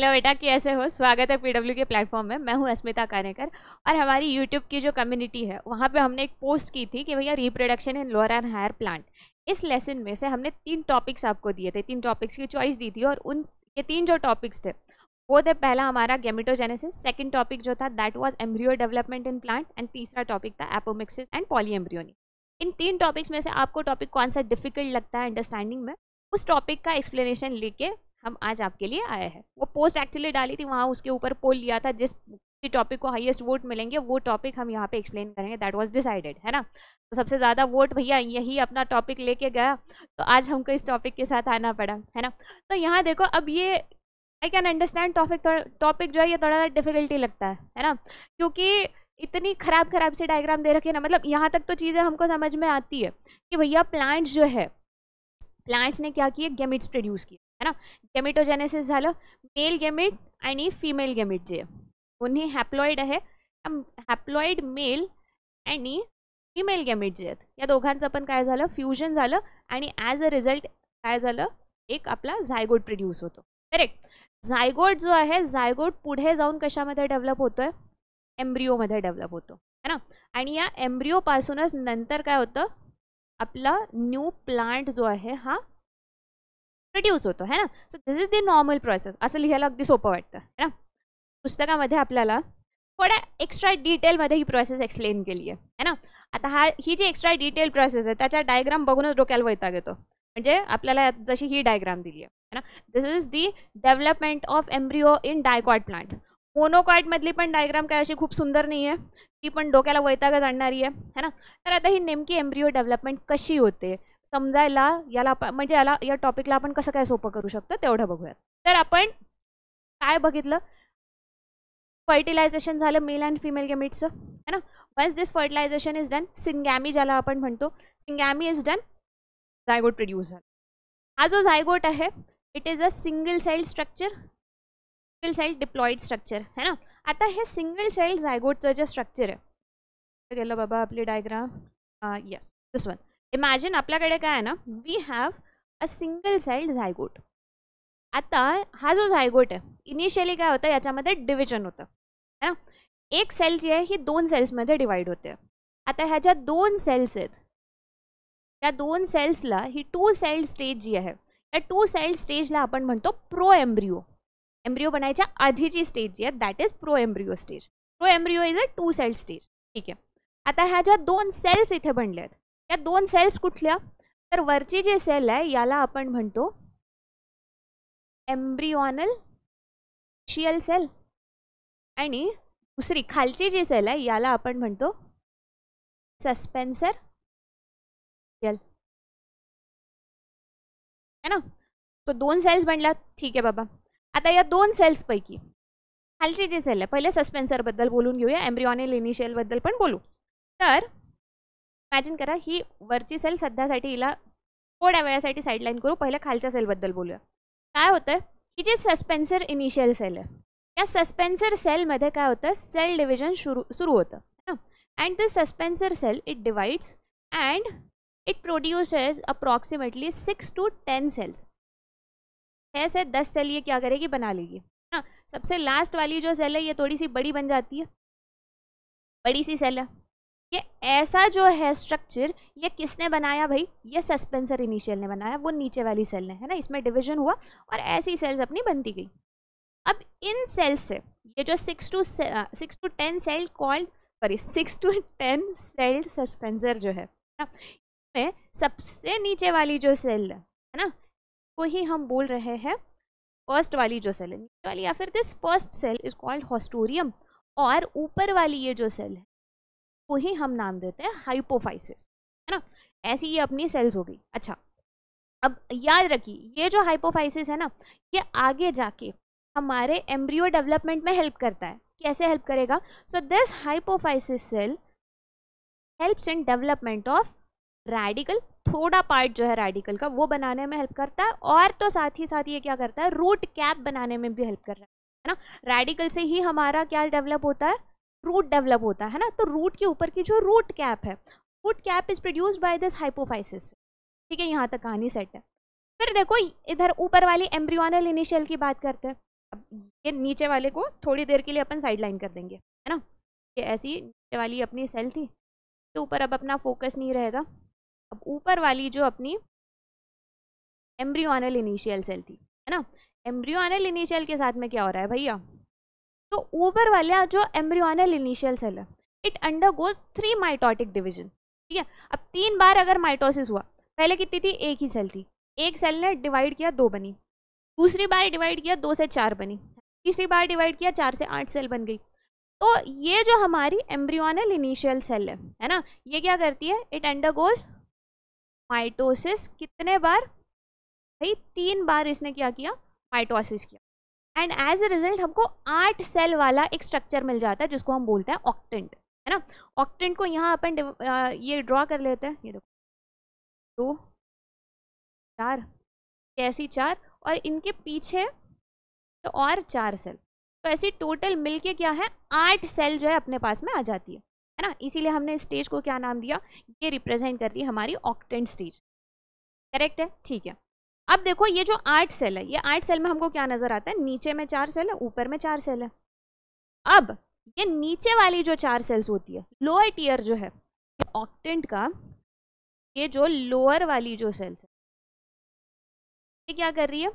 hello बेटा कैसे हो स्वागत है पीडब्ल्यू के प्लेटफॉर्म में मैं हूँ अस्मिता कानेकर और हमारी यूट्यूब की जो कम्युनिटी है वहाँ पे हमने एक पोस्ट की थी कि भैया reproduction in lower and higher plant इस लेसन में से हमने तीन टॉपिक्स आपको दिए थे तीन टॉपिक्स की चॉइस दी थी और उन ये तीन जो टॉपिक्स थे वो थे पहला हमारा गेमिटोजेनेसिस सेकेंड टॉपिक जो था that was embryo development in plant and तीसरा टॉपिक था एपोमिक्सिस एंड पॉली इन तीन टॉपिक्स में से आपको टॉपिक कौन सा डिफिकल्ट लगता है अंडरस्टैंडिंग में उस टॉपिक का एक्सप्लेनेशन लेके हम आज आपके लिए आए हैं वो पोस्ट एक्चुअली डाली थी वहाँ उसके ऊपर पोल लिया था जिस टॉपिक को हाईएस्ट वोट मिलेंगे वो टॉपिक हम यहाँ पे एक्सप्लेन करेंगे दैट वाज डिसाइडेड है ना तो सबसे ज़्यादा वोट भैया यही अपना टॉपिक लेके गया तो आज हमको इस टॉपिक के साथ आना पड़ा है ना तो यहाँ देखो अब ये I can understand topic topic जो है ये थोड़ा सा डिफिकल्टी लगता है है ना क्योंकि इतनी ख़राब ख़राब से डायग्राम दे रखे ना मतलब यहाँ तक तो चीज़ें हमको समझ में आती है कि भैया प्लांट्स जो है प्लांट्स ने क्या किए गेमिट्स प्रोड्यूस किए है ना गेमिटोजेनेसिस झालं मेल गेमिट आणि फिमेल गेमिट जे दोन्ही हॅप्लॉईड आहे हॅप्लॉईड मेल आणि फिमेल गेमिट जे आहेत या दोघांचं पण काय झालं फ्युजन झालं आणि ॲज अ रिझल्ट काय झालं एक आपला झायगोड प्रोड्यूस होतो करेक्ट झायगोड जो आहे झायगोड पुढे जाऊन कशामध्ये डेव्हलप होतो आहे एम्ब्रिओमध्ये डेव्हलप होतो है ना आणि या एम्ब्रिओपासूनच नंतर काय होतं आपला न्यू प्लांट जो आहे हा प्रोड्यूस होतो है ना so this is the normal process असं लिहायला अगदी सोपं वाटतं है ना पुस्तकामध्ये आपल्याला थोड्या एक्स्ट्रा डिटेलमध्ये ही प्रोसेस एक्सप्लेन केली आहे है ना आता हा ही जी एक्स्ट्रा डिटेल प्रोसेस आहे त्याच्या डायग्राम बघूनच डोक्याला वैताग येतो म्हणजे आपल्याला जशी ही डायग्राम दिली आहे ना this is the development of embryo in dicot plant मोनोकॉटमधली पण डायग्राम काय अशी खूप सुंदर नाही आहे ती पण डोक्याला वैतागत आणणारी आहे है ना तर आता ही नेमकी एम्ब्रिओ डेव्हलपमेंट कशी होते समजायला याला म्हणजे याला या टॉपिकला आपण कसं काय सोपं करू शकतो तेवढं बघूयात तर आपण काय बघितलं फर्टिलायझेशन झालं मेल अँड फिमेल गेमिटचं है ना once this fertilisation is done syngamy ज्याला आपण म्हणतो syngamy is done zygote produce झाला हा जो झायगोट आहे it is a single cell structure single cell diploid structure है ना आता हे सिंगल सेल झायगोटचं जे स्ट्रक्चर आहे गेलं बाबा आपली diagram yes this one imagine आपल्याकडे काय आहे ना we have a single celled zygote आता हा जो झायगोट आहे इनिशियली काय होतं याच्यामध्ये डिव्हिजन होतं है ना एक सेल जी आहे ही दोन सेल्समध्ये डिवाइड होते आता ह्या ज्या दोन सेल्स आहेत त्या दोन सेल्सला ही टू सेल्ड स्टेज जी आहे त्या टू सेल्ड स्टेजला आपण म्हणतो प्रो एम्ब्रिओ एम्ब्रिओ बनायच्या आधीची स्टेज जी आहे that is proembryo stage proembryo is a two celled stage ठीक आहे आता ह्या ज्या दोन सेल्स इथे बनल्या आहेत या दोन सेल्स कुठल्या तर वरची जी सेल आहे याला आपण म्हणतो एम्ब्रिओनल शियल सेल आणि दुसरी खालची जी सेल आहे याला आपण म्हणतो सस्पेन्सर सेल है ना तो दोन सेल्स बनल्या ठीक आहे बाबा आता या दोन सेल्सपैकी खालची जी सेल आहे पहिले सस्पेन्सरबद्दल बोलून घेऊया एम्ब्रियॉनल इनिशियलबद्दल पण बोलू तर इमेजिन करा ही वरची सेल सद्या हिला वे साइडलाइन करूँ करू पहिलं खालच्या बोलू का होता है कि जी सस्पेन्सर इनिशियल सेल है या सस्पेन्सर का होता है सेल शुरू सुरू होता है ना and the suspensor cell it divides and it produces approximately six to ten cells छः से दस सेल ये क्या करेगी बना लेगी है ना सबसे लास्ट वाली जो सेल है ये थोड़ी सी बड़ी बन जाती है बड़ी सी सेल है कि ऐसा जो है स्ट्रक्चर ये किसने बनाया भाई ये सस्पेंसर इनिशियल ने बनाया वो नीचे वाली सेल ने है ना इसमें डिवीजन हुआ और ऐसी सेल्स अपनी बनती गई अब इन सेल्स से ये जो six to six to ten cell called sorry six to ten cell suspensor जो है ना इसमें सबसे नीचे वाली जो सेल है ना को ही हम बोल रहे हैं फर्स्ट वाली जो सेल है नीचे वाली या फिर this first cell is called haustorium और ऊपर वाली ये जो सेल है को ही हम नाम देते हैं हाइपोफाइसिस है ना ऐसी ये अपनी सेल्स हो गई अच्छा अब याद रखिए ये जो हाइपोफाइसिस है ना ये आगे जाके हमारे एम्ब्रियो डेवलपमेंट में हेल्प करता है कैसे हेल्प करेगा so this hypophysis cell helps in development of radicle थोड़ा पार्ट जो है रेडिकल का वो बनाने में हेल्प करता है और तो साथ ही साथ ये क्या करता है रूट कैप बनाने में भी हेल्प कर रहा है है ना रेडिकल से ही हमारा क्या डेवलप होता है रूट डेवलप होता है ना तो रूट के ऊपर की जो रूट कैप है root cap is produced by this hypophysis ठीक है यहाँ तक कहानी सेट है फिर देखो इधर ऊपर वाली एम्ब्रियोनल इनिशियल की बात करते हैं अब ये नीचे वाले को थोड़ी देर के लिए अपन साइड लाइन कर देंगे है ना ये ऐसी नीचे वाली अपनी सेल थी तो ऊपर अब अपना फोकस नहीं रहेगा अब ऊपर वाली जो अपनी एम्ब्रियोनल इनिशियल सेल थी है ना एम्ब्रियोनल इनिशियल के साथ में क्या हो रहा है भैया तो ऊपर वाला जो एम्ब्रियोनल इनिशियल सेल है it undergoes three mitotic division ठीक है अब तीन बार अगर माइटोसिस हुआ पहले कितनी थी एक ही सेल थी एक सेल ने डिवाइड किया दो बनी दूसरी बार डिवाइड किया दो से चार बनी तीसरी बार डिवाइड किया चार से आठ सेल बन गई तो ये जो हमारी एम्ब्रियोनल इनिशियल सेल है है ना ये क्या करती है इट अंडरगोज माइटोसिस कितने बार भाई तीन बार इसने क्या किया माइटोसिस किया एंड एज ए रिजल्ट हमको आठ सेल वाला एक स्ट्रक्चर मिल जाता है जिसको हम बोलते हैं ऑक्टेंट है ना ऑक्टेंट को यहाँ अपन ये ड्रॉ कर लेते हैं ये देखो दो चार कैसी चार और इनके पीछे तो और चार सेल तो ऐसी टोटल मिलके क्या है आठ सेल जो है अपने पास में आ जाती है है ना इसीलिए हमने स्टेज को क्या नाम दिया ये रिप्रेजेंट कर रही है हमारी ऑक्टेंट स्टेज करेक्ट है ठीक है अब देखो ये जो आठ सेल है ये आठ सेल में हमको क्या नज़र आता है नीचे में चार सेल है ऊपर में चार सेल है अब ये नीचे वाली जो चार सेल्स होती है लोअर टीयर जो है ऑक्टेंट का ये जो लोअर वाली जो सेल्स है ये क्या कर रही है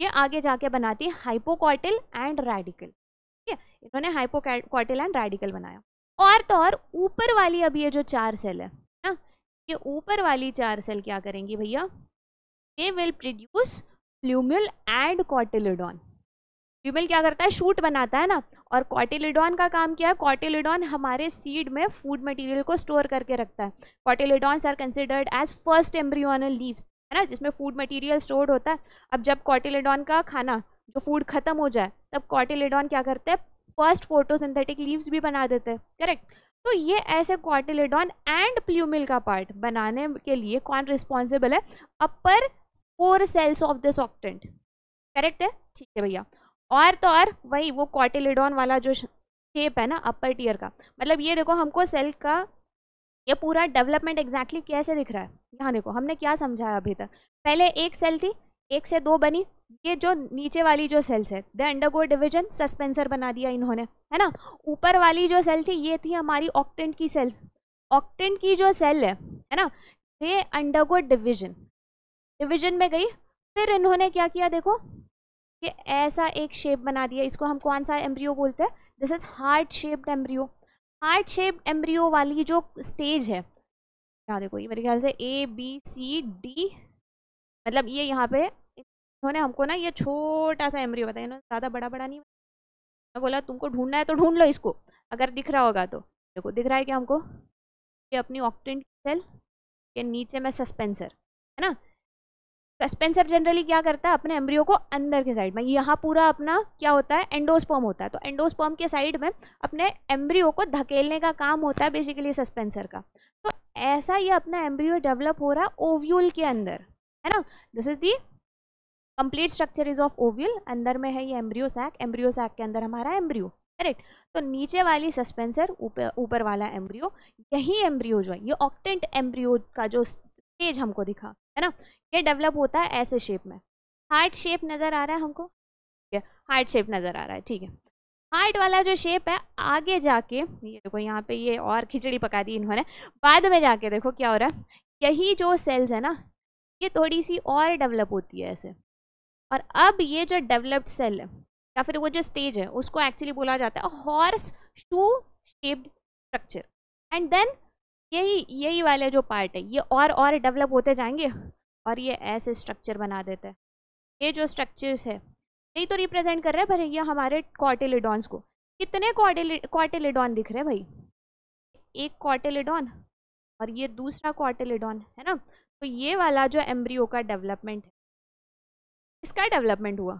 ये आगे जाके बनाती है हाइपोकॉटिल एंड रेडिकल ठीक है इन्होंने हाइपोकॉटिल एंड रेडिकल बनाया और तो और ऊपर वाली अब ये जो चार सेल है ना ये ऊपर वाली चार सेल क्या करेंगी भैया they will produce plumule and cotyledon plumule क्या करता है शूट बनाता है ना और कॉटिलिडॉन का काम क्या है कॉटिलिडॉन हमारे सीड में फूड मटेरियल को स्टोर करके रखता है cotyledons are considered as first embryonal leaves है ना जिसमें फूड मटेरियल स्टोर्ड होता है अब जब कॉटिलिडॉन का खाना जो फूड ख़त्म हो जाए तब कॉटिलिडॉन क्या करते हैं फर्स्ट फोटोसिंथेटिक लीव्स भी बना देते हैं करेक्ट तो ये ऐसे कॉटिलिडॉन एंड प्ल्यूमिल का पार्ट बनाने के लिए कौन रिस्पॉन्सिबल है upper four cells of this octant correct है ठीक है भैया और तो और वही वो कॉटिलिडॉन वाला जो शेप है ना अपर टीयर का मतलब ये देखो हमको सेल का ये पूरा डेवलपमेंट एग्जैक्टली exactly कैसे दिख रहा है यहाँ देखो हमने क्या समझाया अभी तक पहले एक सेल थी एक से दो बनी ये जो नीचे वाली जो सेल्स है द अंडरगो डिवीजन सस्पेंसर बना दिया इन्होंने है ना ऊपर वाली जो सेल थी ये थी हमारी ऑक्टेंट की सेल ऑक्टेंट की जो सेल है है ना दे अंडरगो डिवीजन डिवीजन में गई फिर इन्होंने क्या किया देखो कि ऐसा एक शेप बना दिया इसको हम कौन सा एम्ब्रियो बोलते हैं this is heart shaped embryo heart shaped embryo वाली जो स्टेज है क्या देखो ये मेरे ख्याल से ए बी सी डी मतलब ये यहाँ पे इन्होंने हमको ना ये छोटा सा एम्ब्रियो बताया इन्होंने ज़्यादा बड़ा बड़ा नहीं मैं बोला तुमको ढूंढना है तो ढूंढ लो इसको अगर दिख रहा होगा तो देखो दिख रहा है क्या हमको ये अपनी ऑक्टेंट सेल के नीचे में सस्पेंसर है ना स्पेंसर जनरली क्या करता है अपने एम्ब्रियो को अंदर के साइड में यहाँ पूरा अपना क्या होता है एंडोस्पर्म होता है तो एंडोस्पर्म के साइड में अपने एम्ब्रियो को धकेलने का काम होता है बेसिकली सस्पेंसर का तो ऐसा ये अपना एम्ब्रियो डेवलप हो रहा है ओव्यूल के अंदर है ना this is the complete structure is of ovule अंदर में है ये एम्ब्रियो सैक एम्ब्रियो सैक के अंदर हमारा एम्ब्रियो करेक्ट तो नीचे वाली सस्पेंसर ऊपर ऊपर वाला एम्ब्रियो यही एम्ब्रियो जो है ये ऑक्टेंट एम्ब्रियो का जो स्टेज हमको दिखा है ना ये डेवलप होता है ऐसे शेप में हार्ट शेप नज़र आ रहा है हमको ठीक है हार्ट शेप नज़र आ रहा है ठीक है हार्ट वाला जो शेप है आगे जाके ये देखो यहाँ पे ये और खिचड़ी पका दी इन्होंने बाद में जाके देखो क्या हो रहा है यही जो सेल्स है ना ये थोड़ी सी और डेवलप होती है ऐसे और अब ये जो डेवलप्ड सेल है या फिर वो जो स्टेज है उसको एक्चुअली बोला जाता है horseshoe shaped structure and then यही यही वाले जो पार्ट है ये और और डेवलप होते जाएंगे और ये ऐसे स्ट्रक्चर बना देते हैं ये जो स्ट्रक्चर्स है यही तो रिप्रेजेंट कर रहे हैं ये हमारे कॉटिलिडॉन्स को कितने कॉटिलिडॉन दिख रहे हैं भाई एक कॉटिलिडॉन और ये दूसरा कॉटिलिडॉन है ना तो ये वाला जो एम्ब्रियो का डेवलपमेंट है इसका डेवलपमेंट हुआ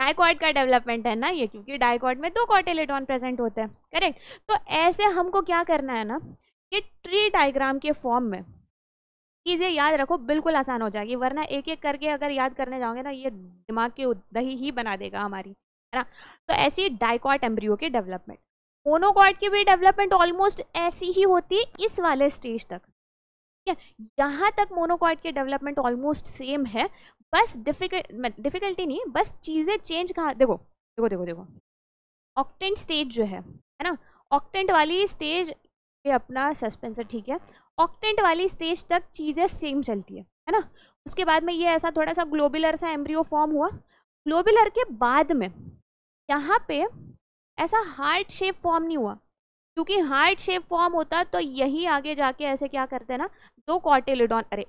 डायकॉड का डेवलपमेंट है ना ये क्योंकि डायकॉड में दो कॉटेलिडॉन प्रेजेंट होते हैं करेक्ट तो ऐसे हमको क्या करना है ना ट्री डायग्राम के फॉर्म में चीज़ें याद रखो बिल्कुल आसान हो जाएगी वरना एक एक करके अगर याद करने जाओगे ना ये दिमाग की दही ही बना देगा हमारी है ना तो ऐसी डाइकॉट एम्ब्रियो के डेवलपमेंट मोनोकॉट की भी डेवलपमेंट ऑलमोस्ट ऐसी ही होती है इस वाले स्टेज तक ठीक है यहाँ तक मोनोकॉट के डेवलपमेंट ऑलमोस्ट सेम है बस डिफिकल्ट डिफिकल्टी नहीं बस चीज़ें चेंज कहाँ देखो देखो देखो देखो ऑक्टेंट स्टेज जो है है ना ऑक्टेंट वाली स्टेज ये अपना सस्पेंसर ठीक है ऑक्टेंट वाली स्टेज तक चीज़ें सेम चलती है है ना उसके बाद में ये ऐसा थोड़ा सा ग्लोबुलर सा एम्ब्रियो फॉर्म हुआ ग्लोबुलर के बाद में यहाँ पे ऐसा हार्ट शेप फॉर्म नहीं हुआ क्योंकि हार्ट शेप फॉर्म होता तो यही आगे जाके ऐसे क्या करते हैं ना दो कॉटेलिडॉन अरे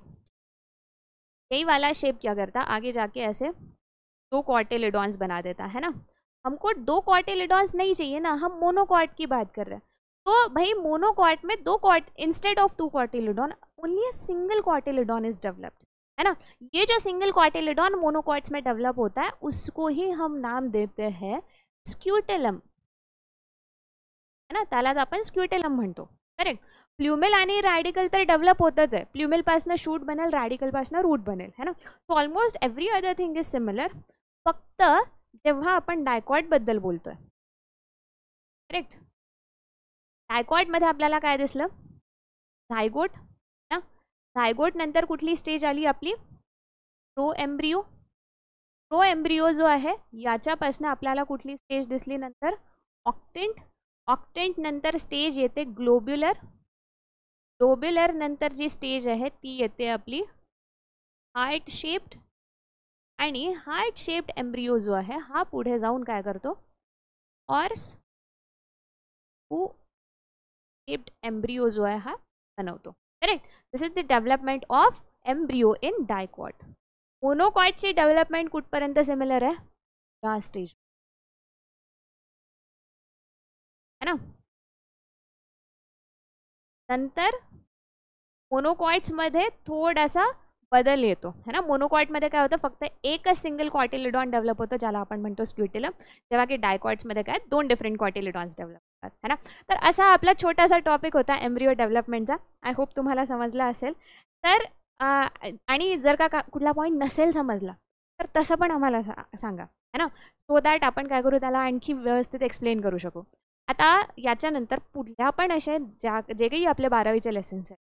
यही वाला शेप क्या करता आगे जाके ऐसे दो कॉटेलिडॉन्स बना देता है ना हमको दो कॉटेलिडॉन्स नहीं चाहिए ना हम मोनोकॉट की बात कर रहे हैं तो भाई मोनोकॉट में दो क्वार instead of two cotyledon only a single cotyledon is developed है ना ये जो सिंगल कॉटिलिडॉन मोनोकॉट्स में डेवलप होता है उसको ही हम नाम देते हैं स्क्यूटेलम है ना त्यालाच अपन स्क्यूटेलम तो करेक्ट प्ल्युमेल आणि रॅडिकल तर डेव्हलप होतच आहे प्ल्युमेलपासनं शूट बनेल रॅडिकलपासनं रूट बनेल है ना so almost every other thing is similar फक्त जेव्हा आपण डायकॉटबद्दल बोलतोय करेक्ट डायकॉइडमध्ये आपल्याला काय दिसलं झायगोट ना झायगोट नंतर कुठली स्टेज आली आपली प्रो एम्ब्रिओ प्रो एम्ब्रिओ जो आहे याच्यापासून आपल्याला कुठली स्टेज दिसली नंतर ऑक्टेंट ऑक्टेंट नंतर स्टेज येते ग्लोब्युलर ग्लोब्युलर नंतर जी स्टेज आहे ती येते आपली हार्ट शेप्ड आणि हार्ट शेप्ड एम्ब्रिओ जो आहे हा पुढे जाऊन काय करतो ऑर्स skipped एम्ब्रिओ जो है बनवतो correct this is the development of embryo in dicot मोनोकॉटची डेव्हलपमेंट कुठपर्यंत सिमिलर आहे या स्टेज है ना नंतर मोनोकॉइट्समध्ये थोडासा बदल येतो है ना मोनोकॉटमध्ये काय होतं फक्त एकच सिंगल क्वाटिलिडॉन डेव्हलप होतो ज्याला आपण म्हणतो स्प्युटिलम जेव्हा की डायकॉट्समध्ये काय दोन डिफरंट क्वार्टिलिडॉन्स डेव्हलप होतात है ना तर असा आपला छोटासा टॉपिक होता एम्ब्रिओ डेव्हलपमेंटचा आय होप तुम्हाला समजला असेल तर आणि जर का कुठला पॉईंट नसेल समजला तर तसं पण आम्हाला सांगा है ना सो दॅट आपण काय करू त्याला आणखी व्यवस्थित एक्सप्लेन करू शकू आता याच्यानंतर पुढल्या पण असे ज्या जे काही आपले बारावीचे लेसन्स आहेत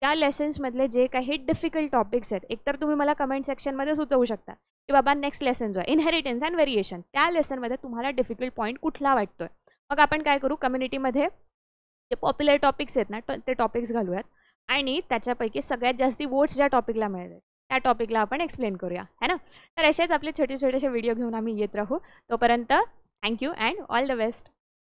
त्या लेसन्समधले जे काही डिफिकल्ट टॉपिक्स आहेत एकतर तुम्ही मला कमेंट सेक्शनमध्ये सुचवू शकता की बाबा नेक्स्ट लेसन जो आहे इनहेरिटन्स अँड व्हेरिएशन त्या लेसनमध्ये तुम्हाला डिफिकल्ट पॉईंट कुठला वाटतो मग आपण काय करू कम्युनिटीमध्ये जे पॉप्युलर टॉपिक्स आहेत ना ते टॉपिक्स घालूयात आणि त्याच्यापैकी सगळ्यात जास्ती वोट्स ज्या टॉपिकला मिळत आहेत त्या टॉपिकला आपण एक्सप्लेन करूया है ना तर असेच आपले छोटे छोटेसे व्हिडिओ घेऊन आम्ही येत राहू तोपर्यंत thank you and all the best